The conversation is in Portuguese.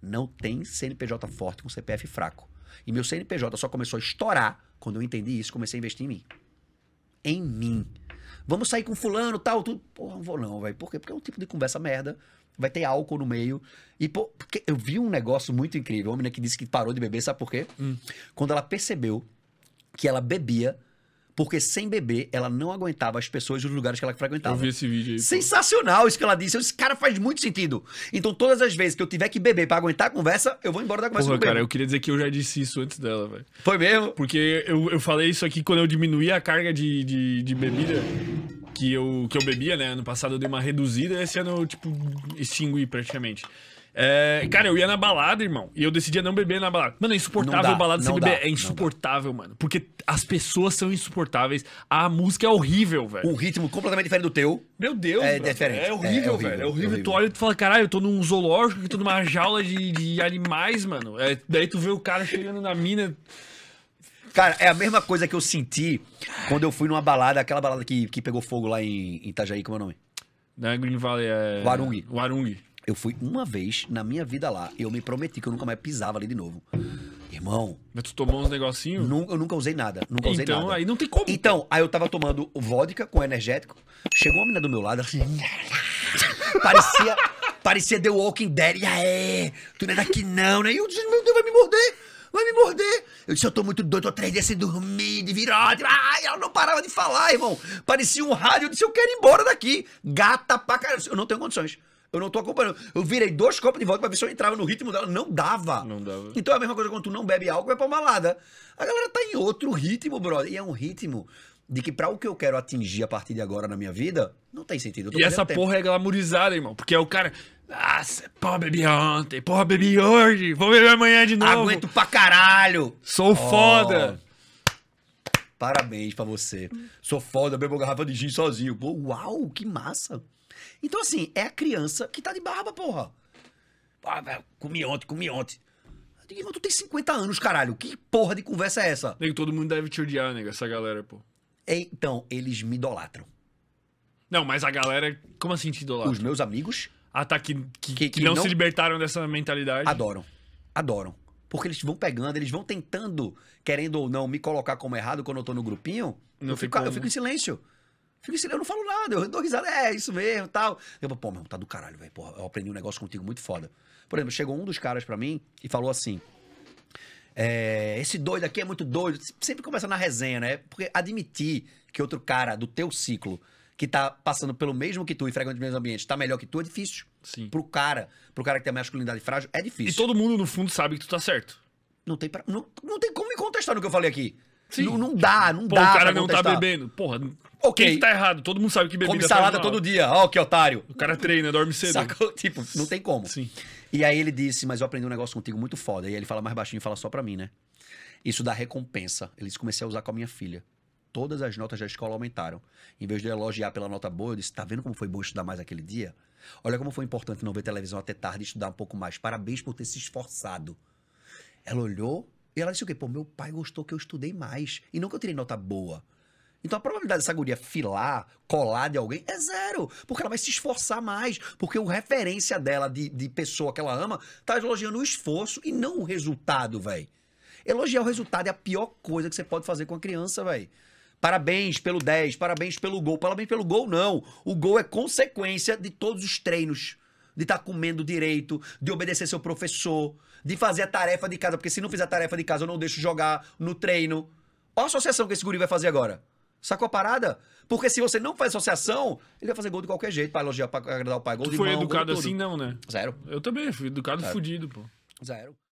não tem CNPJ forte com CPF fraco. E meu CNPJ só começou a estourar quando eu entendi isso, comecei a investir em mim. Em mim. Vamos sair com fulano, tal, tudo. Porra, não vou não, velho. Por quê? Porque é um tipo de conversa merda. Vai ter álcool no meio. E, pô, porque eu vi um negócio muito incrível. Uma menina que disse que parou de beber, sabe por quê? Hum. Quando ela percebeu que ela bebia porque sem beber ela não aguentava as pessoas os lugares que ela frequentava. Eu vi esse vídeo aí. Sensacional pô. isso que ela disse. Esse cara faz muito sentido. Então todas as vezes que eu tiver que beber para aguentar a conversa, eu vou embora da conversa Porra, cara, eu queria dizer que eu já disse isso antes dela, velho. Foi mesmo? Porque eu, eu falei isso aqui quando eu diminuí a carga de, de, de bebida que eu, que eu bebia, né? Ano passado eu dei uma reduzida, esse ano eu, tipo, extingui praticamente. É, cara, eu ia na balada, irmão, e eu decidia não beber na balada. Mano, é insuportável dá, balada sem beber. Dá, é insuportável, mano. Porque as pessoas são insuportáveis. A música é horrível, velho. o ritmo completamente diferente do teu. Meu Deus. É, é diferente. É horrível, é, horrível, velho. É horrível. Tu olha e tu fala, caralho, eu tô num zoológico, eu tô numa jaula de, de animais, mano. É, daí tu vê o cara chegando na mina. Cara, é a mesma coisa que eu senti quando eu fui numa balada, aquela balada que, que pegou fogo lá em, em Itajaí, como é o nome? Não é Green Valley, é. Warung. Warung. Eu fui uma vez na minha vida lá. Eu me prometi que eu nunca mais pisava ali de novo. Irmão. Mas tu tomou uns negocinhos? eu nunca usei nada. Nunca usei então, nada. aí não tem como. Então, aí eu tava tomando vodka com energético. Chegou uma menina do meu lado, ela assim. parecia. Parecia The Walking Dead. E aí, tu não é daqui não, né? E eu disse, meu Deus, vai me morder! Vai me morder! Eu disse, eu tô muito doido, tô três dias sem dormir, de virar. Ai, ela não parava de falar, irmão. Parecia um rádio. Eu disse, eu quero ir embora daqui. Gata pra caralho. Eu não tenho condições. Eu não tô acompanhando. Eu virei dois copos de volta pra ver se eu entrava no ritmo dela. Não dava. Não dava. Então é a mesma coisa quando tu não bebe álcool, é pra balada. A galera tá em outro ritmo, brother. E é um ritmo de que para o que eu quero atingir a partir de agora na minha vida, não tem sentido. E essa porra é glamourizada, irmão. Porque é o cara. Ah, é porra, bebi ontem, porra, bebi hoje, vou beber amanhã de novo. Aguento pra caralho. Sou oh. foda. Parabéns pra você. Sou foda, bebo garrafa de gin sozinho. Pô, uau, que massa. Então, assim, é a criança que tá de barba, porra. Ah, comi ontem, comi ontem. Eu digo, irmão, tu tem 50 anos, caralho. Que porra de conversa é essa? todo mundo deve te odiar, nega, essa galera, pô. Então, eles me idolatram. Não, mas a galera, como assim te idolatra? Os meus amigos. Ah, tá, que, que, que, que não, não se libertaram dessa mentalidade. Adoram. Adoram. Porque eles vão pegando, eles vão tentando, querendo ou não, me colocar como errado quando eu tô no grupinho. Não eu, fico, eu fico né? em silêncio. Eu não falo nada, eu dou risada, é isso mesmo, tal. Eu falo, pô, meu, tá do caralho, velho. Porra, eu aprendi um negócio contigo muito foda. Por exemplo, chegou um dos caras para mim e falou assim: é, esse doido aqui é muito doido. Sempre começa na resenha, né? Porque admitir que outro cara do teu ciclo, que tá passando pelo mesmo que tu e fregando os mesmos ambientes, tá melhor que tu, é difícil. Sim. Pro cara, pro cara que tem a masculinidade frágil, é difícil. E todo mundo, no fundo, sabe que tu tá certo. Não tem, pra, não, não tem como me contestar no que eu falei aqui. Sim. Não, não dá, não Pô, dá. O cara não tá contestar. tá bebendo. Porra, Ok. Quem que tá errado? Todo mundo sabe que bebida Come tá salada todo dia. Ó, que otário. O cara treina, dorme cedo. Tipo, não tem como. Sim. E aí ele disse, mas eu aprendi um negócio contigo muito foda. E aí ele fala mais baixinho e fala só pra mim, né? Isso dá recompensa. Ele disse, comecei a usar com a minha filha. Todas as notas da escola aumentaram. Em vez de eu elogiar pela nota boa, eu disse, tá vendo como foi bom estudar mais aquele dia? Olha como foi importante não ver televisão até tarde e estudar um pouco mais. Parabéns por ter se esforçado. Ela olhou e ela disse o quê? Pô, meu pai gostou que eu estudei mais. E não que eu tirei nota boa. Então a probabilidade dessa guria filar, colar de alguém é zero. Porque ela vai se esforçar mais. Porque o referência dela de, de pessoa que ela ama tá elogiando o esforço e não o resultado, velho. Elogiar o resultado é a pior coisa que você pode fazer com a criança, velho. Parabéns pelo 10, parabéns pelo gol. Parabéns pelo gol, não. O gol é consequência de todos os treinos. De estar tá comendo direito, de obedecer seu professor, de fazer a tarefa de casa. Porque se não fizer a tarefa de casa, eu não deixo jogar no treino. Olha a associação que esse guri vai fazer agora. Sacou a parada? Porque se você não faz associação, ele vai fazer gol de qualquer jeito pra elogiar, pra agradar o pai. Gol tu de foi mão, educado assim, não, né? Zero. Eu também fui educado Zero. fudido, pô. Zero.